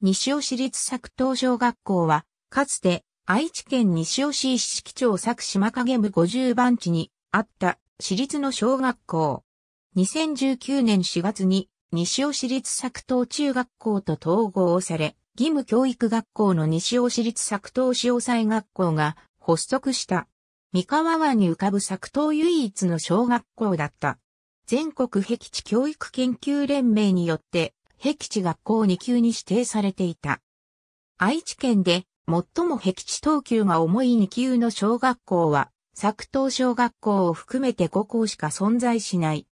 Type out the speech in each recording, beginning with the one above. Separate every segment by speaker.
Speaker 1: 西尾市立作東小学校は、かつて愛知県西尾市一式町作島影部50番地にあった市立の小学校。2019年4月に西尾市立作東中学校と統合され、義務教育学校の西尾市立作東市抑学校が発足した。三河湾に浮かぶ作東唯一の小学校だった。全国壁地教育研究連盟によって僻地学校2級に指定されていた。愛知県で最も僻地等級が重い2級の小学校は、作東小学校を含めて5校しか存在しない。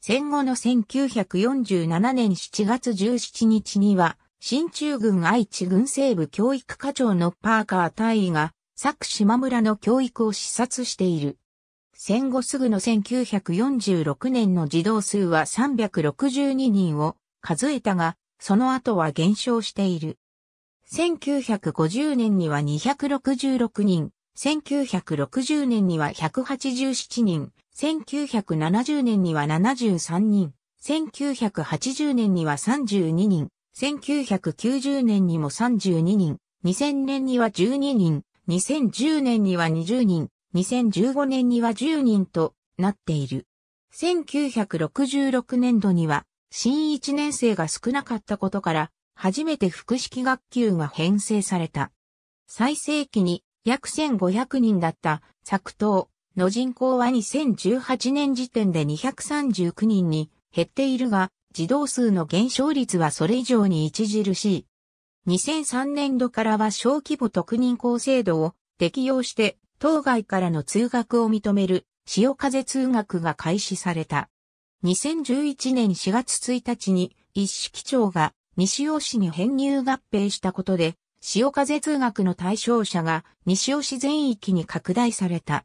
Speaker 1: 戦後の1947年7月17日には、新中軍愛知軍西部教育課長のパーカー大尉が、佐久島村の教育を視察している。戦後すぐの1946年の児童数は362人を数えたが、その後は減少している。1950年には266人、1960年には187人、1970年には73人、1980年には32人、1990年にも32人、2000年には12人、2010年には20人、2015年には10人となっている。1966年度には新1年生が少なかったことから、初めて複式学級が編成された。最盛期に約1500人だった作東の人口は2018年時点で239人に減っているが、児童数の減少率はそれ以上に著しい。2003年度からは小規模特任校制度を適用して、当該からの通学を認める潮風通学が開始された。2011年4月1日に一式町が西尾市に編入合併したことで、潮風通学の対象者が西尾市全域に拡大された。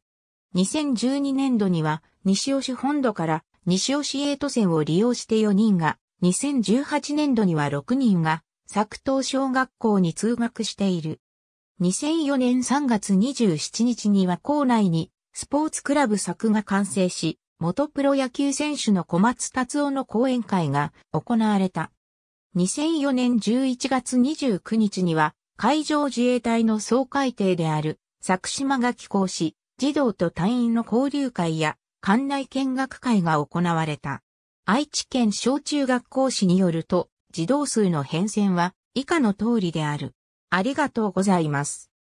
Speaker 1: 2012年度には西尾市本土から西尾市エイト線を利用して4人が、2018年度には6人が、作東小学校に通学している。2004年3月27日には校内にスポーツクラブ作が完成し、元プロ野球選手の小松達夫の講演会が行われた。2004年11月29日には、海上自衛隊の総会艇である、佐久島が寄港し、児童と隊員の交流会や、館内見学会が行われた。愛知県小中学校史によると、児童数の変遷は以下の通りである。ありがとうございます。